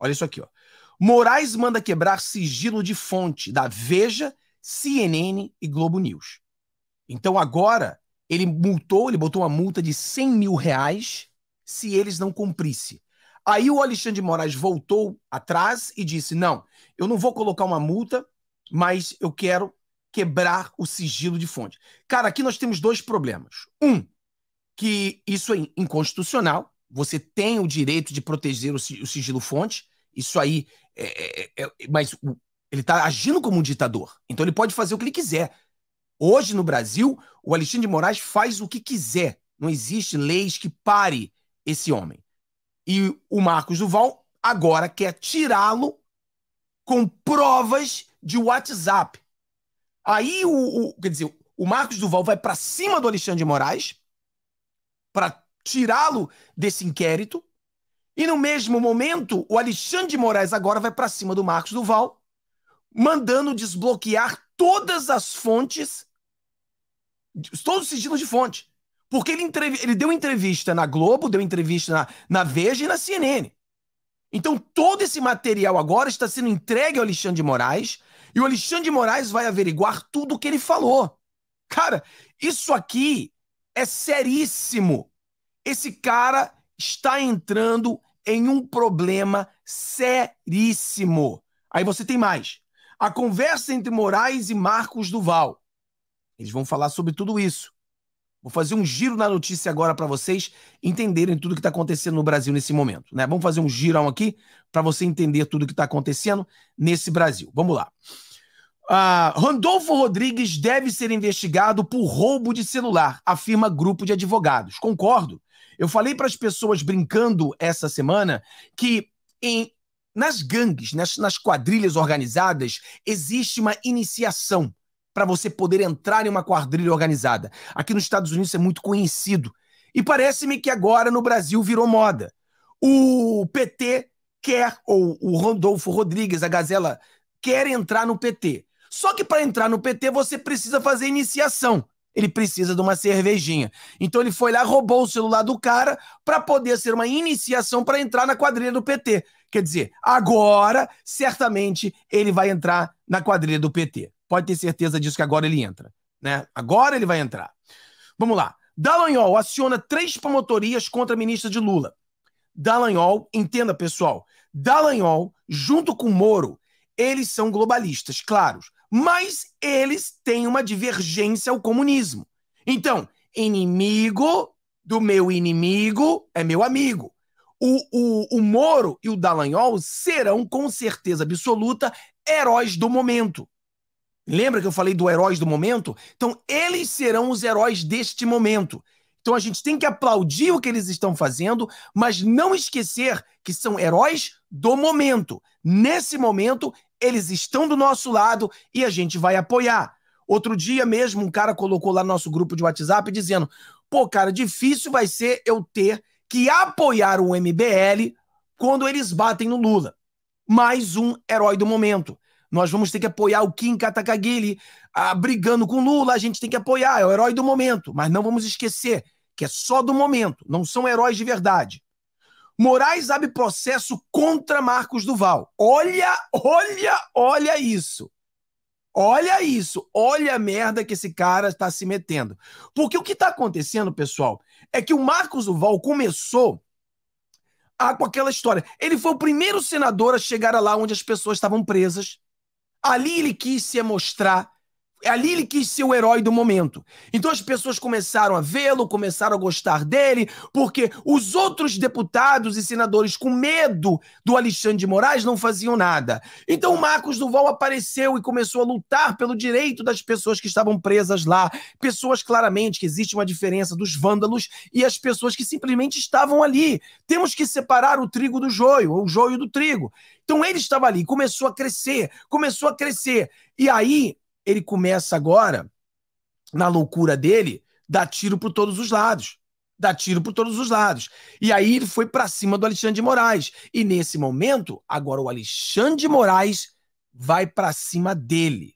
Olha isso aqui, ó. Moraes manda quebrar sigilo de fonte da Veja, CNN e Globo News. Então agora ele multou, ele botou uma multa de 100 mil reais se eles não cumprissem. Aí o Alexandre de Moraes voltou atrás e disse: não, eu não vou colocar uma multa, mas eu quero quebrar o sigilo de fonte. Cara, aqui nós temos dois problemas. Um, que isso é inconstitucional, você tem o direito de proteger o sigilo fonte, isso aí. É, é, é, é, mas o, ele está agindo como um ditador. Então ele pode fazer o que ele quiser. Hoje no Brasil, o Alexandre de Moraes faz o que quiser. Não existe leis que pare esse homem. E o Marcos Duval agora quer tirá-lo com provas de WhatsApp. Aí o, o, quer dizer, o Marcos Duval vai para cima do Alexandre de Moraes para tirá-lo desse inquérito e no mesmo momento, o Alexandre de Moraes agora vai para cima do Marcos Duval, mandando desbloquear todas as fontes, todos os sigilos de fonte. Porque ele, ele deu entrevista na Globo, deu entrevista na, na Veja e na CNN. Então, todo esse material agora está sendo entregue ao Alexandre de Moraes e o Alexandre de Moraes vai averiguar tudo o que ele falou. Cara, isso aqui é seríssimo. Esse cara está entrando em um problema seríssimo. Aí você tem mais. A conversa entre Moraes e Marcos Duval. Eles vão falar sobre tudo isso. Vou fazer um giro na notícia agora para vocês entenderem tudo que está acontecendo no Brasil nesse momento. Né? Vamos fazer um girão aqui para você entender tudo que está acontecendo nesse Brasil. Vamos lá. Uh, Randolfo Rodrigues deve ser investigado por roubo de celular, afirma grupo de advogados. Concordo. Eu falei para as pessoas brincando essa semana que em nas gangues, nas, nas quadrilhas organizadas, existe uma iniciação para você poder entrar em uma quadrilha organizada. Aqui nos Estados Unidos é muito conhecido. E parece-me que agora no Brasil virou moda. O PT quer, ou o Rodolfo Rodrigues, a Gazela, quer entrar no PT. Só que para entrar no PT você precisa fazer iniciação ele precisa de uma cervejinha. Então ele foi lá, roubou o celular do cara para poder ser uma iniciação para entrar na quadrilha do PT. Quer dizer, agora certamente ele vai entrar na quadrilha do PT. Pode ter certeza disso que agora ele entra, né? Agora ele vai entrar. Vamos lá. Dallagnol aciona três promotorias contra a ministra de Lula. Dallagnol, entenda pessoal, Dallagnol junto com Moro, eles são globalistas, claros mas eles têm uma divergência ao comunismo. Então, inimigo do meu inimigo é meu amigo. O, o, o Moro e o Dallagnol serão, com certeza absoluta, heróis do momento. Lembra que eu falei do heróis do momento? Então, eles serão os heróis deste momento. Então, a gente tem que aplaudir o que eles estão fazendo, mas não esquecer que são heróis do momento. Nesse momento, eles estão do nosso lado e a gente vai apoiar. Outro dia mesmo, um cara colocou lá no nosso grupo de WhatsApp dizendo: pô, cara, difícil vai ser eu ter que apoiar o MBL quando eles batem no Lula. Mais um herói do momento. Nós vamos ter que apoiar o Kim Katakagili ah, brigando com Lula, a gente tem que apoiar, é o herói do momento. Mas não vamos esquecer que é só do momento, não são heróis de verdade. Moraes abre processo contra Marcos Duval. Olha, olha, olha isso. Olha isso, olha a merda que esse cara está se metendo. Porque o que está acontecendo, pessoal, é que o Marcos Duval começou a, com aquela história. Ele foi o primeiro senador a chegar lá onde as pessoas estavam presas. Ali ele quis se mostrar, é ali ele quis ser o herói do momento. Então as pessoas começaram a vê-lo, começaram a gostar dele, porque os outros deputados e senadores com medo do Alexandre de Moraes não faziam nada. Então o Marcos Duval apareceu e começou a lutar pelo direito das pessoas que estavam presas lá, pessoas claramente que existe uma diferença dos vândalos e as pessoas que simplesmente estavam ali. Temos que separar o trigo do joio, o joio do trigo. Então ele estava ali, começou a crescer, começou a crescer. E aí ele começa agora, na loucura dele, dar tiro por todos os lados. dá tiro por todos os lados. E aí ele foi para cima do Alexandre de Moraes. E nesse momento, agora o Alexandre de Moraes vai para cima dele.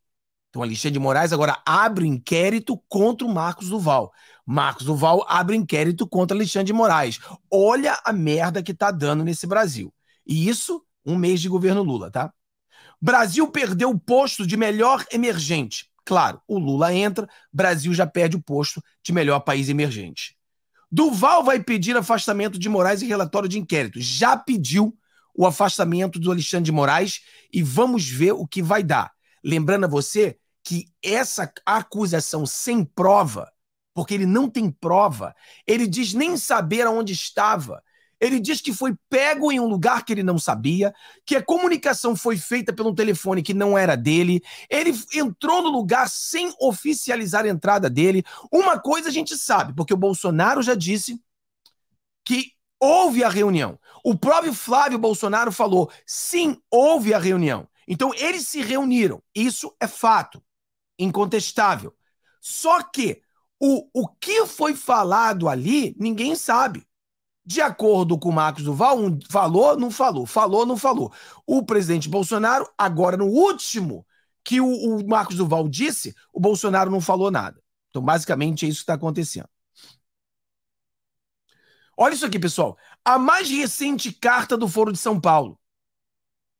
Então, o Alexandre de Moraes agora abre o inquérito contra o Marcos Duval. Marcos Duval abre o inquérito contra Alexandre de Moraes. Olha a merda que tá dando nesse Brasil. E isso, um mês de governo Lula, tá? Brasil perdeu o posto de melhor emergente. Claro, o Lula entra, Brasil já perde o posto de melhor país emergente. Duval vai pedir afastamento de Moraes em relatório de inquérito. Já pediu o afastamento do Alexandre de Moraes e vamos ver o que vai dar. Lembrando a você que essa acusação sem prova, porque ele não tem prova, ele diz nem saber aonde estava, ele diz que foi pego em um lugar que ele não sabia, que a comunicação foi feita pelo telefone que não era dele. Ele entrou no lugar sem oficializar a entrada dele. Uma coisa a gente sabe, porque o Bolsonaro já disse que houve a reunião. O próprio Flávio Bolsonaro falou: sim, houve a reunião. Então eles se reuniram. Isso é fato, incontestável. Só que o, o que foi falado ali, ninguém sabe. De acordo com o Marcos Duval, um falou, não falou, falou, não falou. O presidente Bolsonaro, agora no último que o, o Marcos Duval disse, o Bolsonaro não falou nada. Então, basicamente, é isso que está acontecendo. Olha isso aqui, pessoal. A mais recente carta do Foro de São Paulo.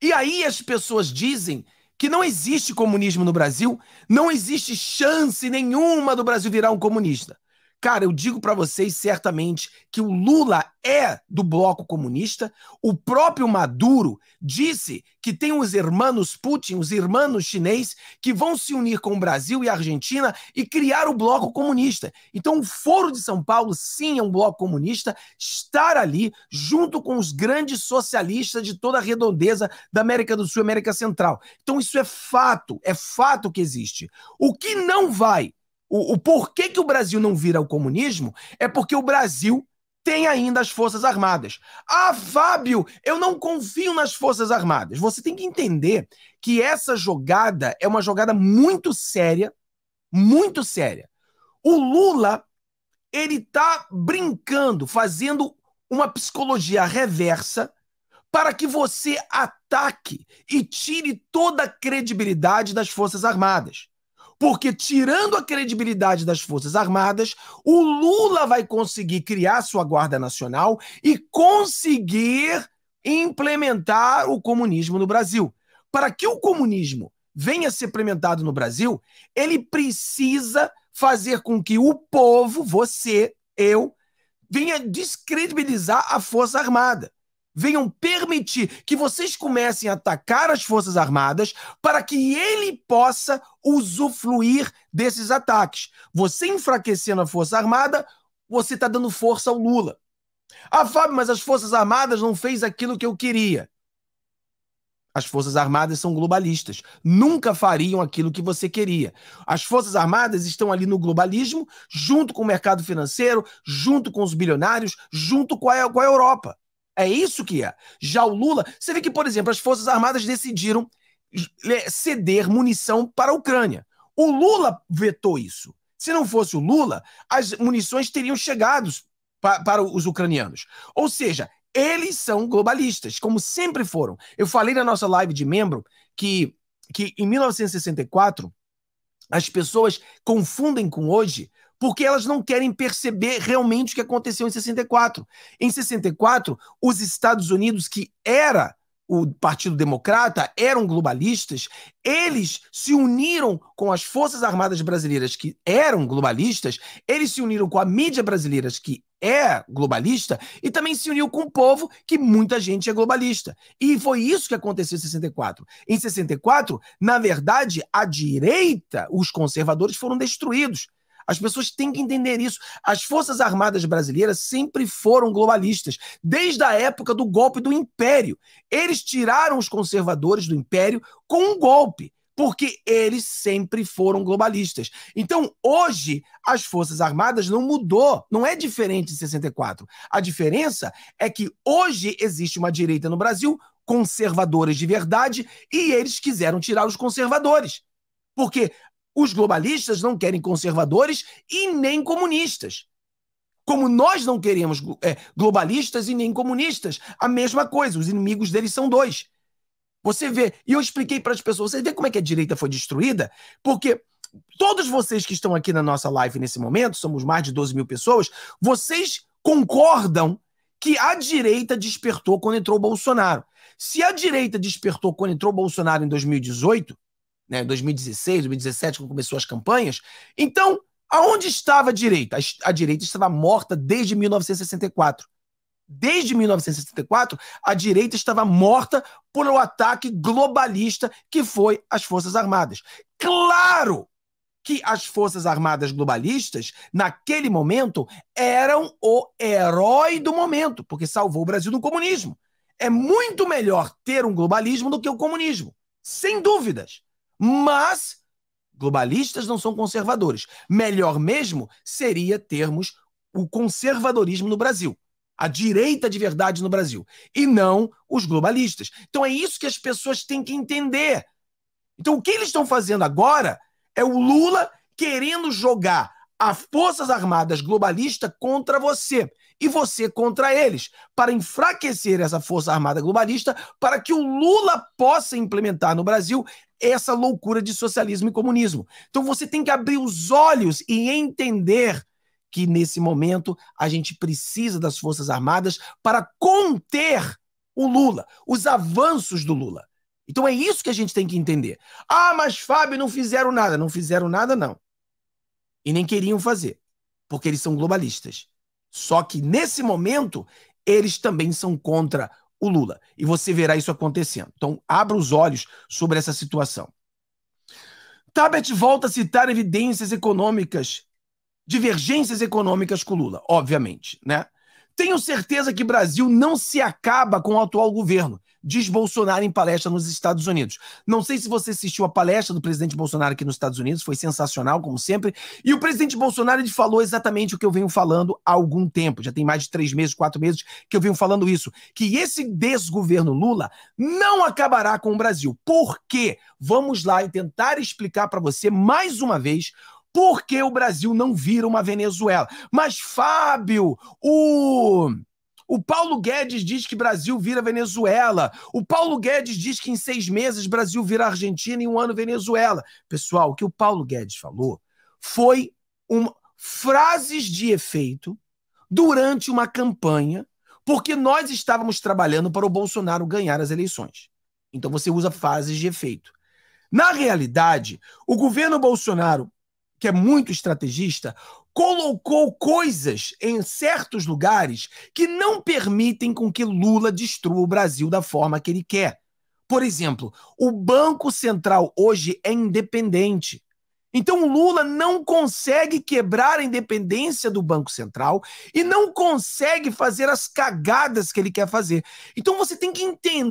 E aí as pessoas dizem que não existe comunismo no Brasil, não existe chance nenhuma do Brasil virar um comunista. Cara, eu digo para vocês certamente que o Lula é do bloco comunista. O próprio Maduro disse que tem os irmãos Putin, os irmãos chinês, que vão se unir com o Brasil e a Argentina e criar o bloco comunista. Então, o Foro de São Paulo, sim, é um bloco comunista, estar ali junto com os grandes socialistas de toda a redondeza da América do Sul e América Central. Então, isso é fato, é fato que existe. O que não vai o, o porquê que o Brasil não vira o comunismo é porque o Brasil tem ainda as Forças Armadas. Ah, Fábio, eu não confio nas Forças Armadas. Você tem que entender que essa jogada é uma jogada muito séria, muito séria. O Lula, ele tá brincando, fazendo uma psicologia reversa para que você ataque e tire toda a credibilidade das Forças Armadas. Porque, tirando a credibilidade das Forças Armadas, o Lula vai conseguir criar sua Guarda Nacional e conseguir implementar o comunismo no Brasil. Para que o comunismo venha a ser implementado no Brasil, ele precisa fazer com que o povo, você, eu, venha descredibilizar a Força Armada venham permitir que vocês comecem a atacar as Forças Armadas para que ele possa usufruir desses ataques. Você enfraquecendo a Força Armada, você está dando força ao Lula. Ah, Fábio, mas as Forças Armadas não fez aquilo que eu queria. As Forças Armadas são globalistas. Nunca fariam aquilo que você queria. As Forças Armadas estão ali no globalismo, junto com o mercado financeiro, junto com os bilionários, junto com a, com a Europa. É isso que é. Já o Lula, você vê que, por exemplo, as Forças Armadas decidiram ceder munição para a Ucrânia. O Lula vetou isso. Se não fosse o Lula, as munições teriam chegado para, para os ucranianos. Ou seja, eles são globalistas, como sempre foram. Eu falei na nossa live de membro que, que em 1964 as pessoas confundem com hoje porque elas não querem perceber realmente o que aconteceu em 64. Em 64, os Estados Unidos, que era o Partido Democrata, eram globalistas, eles se uniram com as Forças Armadas Brasileiras, que eram globalistas, eles se uniram com a mídia brasileira, que é globalista, e também se uniu com o povo, que muita gente é globalista. E foi isso que aconteceu em 64. Em 64, na verdade, a direita, os conservadores foram destruídos. As pessoas têm que entender isso. As Forças Armadas brasileiras sempre foram globalistas, desde a época do golpe do Império. Eles tiraram os conservadores do Império com um golpe, porque eles sempre foram globalistas. Então, hoje, as Forças Armadas não mudou, não é diferente de 64. A diferença é que hoje existe uma direita no Brasil conservadores de verdade e eles quiseram tirar os conservadores. Porque os globalistas não querem conservadores e nem comunistas. Como nós não queremos é, globalistas e nem comunistas. A mesma coisa, os inimigos deles são dois. Você vê, e eu expliquei para as pessoas, você vê como é que a direita foi destruída? Porque todos vocês que estão aqui na nossa live nesse momento, somos mais de 12 mil pessoas, vocês concordam que a direita despertou quando entrou Bolsonaro. Se a direita despertou quando entrou Bolsonaro em 2018, né, 2016, 2017, quando começou as campanhas. Então, aonde estava a direita? A direita estava morta desde 1964. Desde 1964, a direita estava morta por um ataque globalista que foi as Forças Armadas. Claro que as Forças Armadas globalistas, naquele momento, eram o herói do momento, porque salvou o Brasil do comunismo. É muito melhor ter um globalismo do que o comunismo, sem dúvidas. Mas globalistas não são conservadores. Melhor mesmo seria termos o conservadorismo no Brasil. A direita de verdade no Brasil. E não os globalistas. Então é isso que as pessoas têm que entender. Então o que eles estão fazendo agora é o Lula querendo jogar as Forças Armadas globalista contra você e você contra eles, para enfraquecer essa força armada globalista, para que o Lula possa implementar no Brasil essa loucura de socialismo e comunismo. Então você tem que abrir os olhos e entender que nesse momento a gente precisa das forças armadas para conter o Lula, os avanços do Lula. Então é isso que a gente tem que entender. Ah, mas Fábio não fizeram nada, não fizeram nada não. E nem queriam fazer, porque eles são globalistas. Só que nesse momento, eles também são contra o Lula. E você verá isso acontecendo. Então, abra os olhos sobre essa situação. Tabet volta a citar evidências econômicas, divergências econômicas com Lula, obviamente, né? Tenho certeza que Brasil não se acaba com o atual governo, diz Bolsonaro em palestra nos Estados Unidos. Não sei se você assistiu a palestra do presidente Bolsonaro aqui nos Estados Unidos, foi sensacional, como sempre. E o presidente Bolsonaro ele falou exatamente o que eu venho falando há algum tempo. Já tem mais de três meses, quatro meses que eu venho falando isso. Que esse desgoverno Lula não acabará com o Brasil. Por quê? Vamos lá e tentar explicar para você mais uma vez por que o Brasil não vira uma Venezuela. Mas, Fábio, o o Paulo Guedes diz que Brasil vira Venezuela. O Paulo Guedes diz que em seis meses Brasil vira Argentina e em um ano Venezuela. Pessoal, o que o Paulo Guedes falou foi uma, frases de efeito durante uma campanha, porque nós estávamos trabalhando para o Bolsonaro ganhar as eleições. Então você usa frases de efeito. Na realidade, o governo Bolsonaro, que é muito estrategista, colocou coisas em certos lugares que não permitem com que Lula destrua o Brasil da forma que ele quer. Por exemplo, o Banco Central hoje é independente. Então Lula não consegue quebrar a independência do Banco Central e não consegue fazer as cagadas que ele quer fazer. Então você tem que entender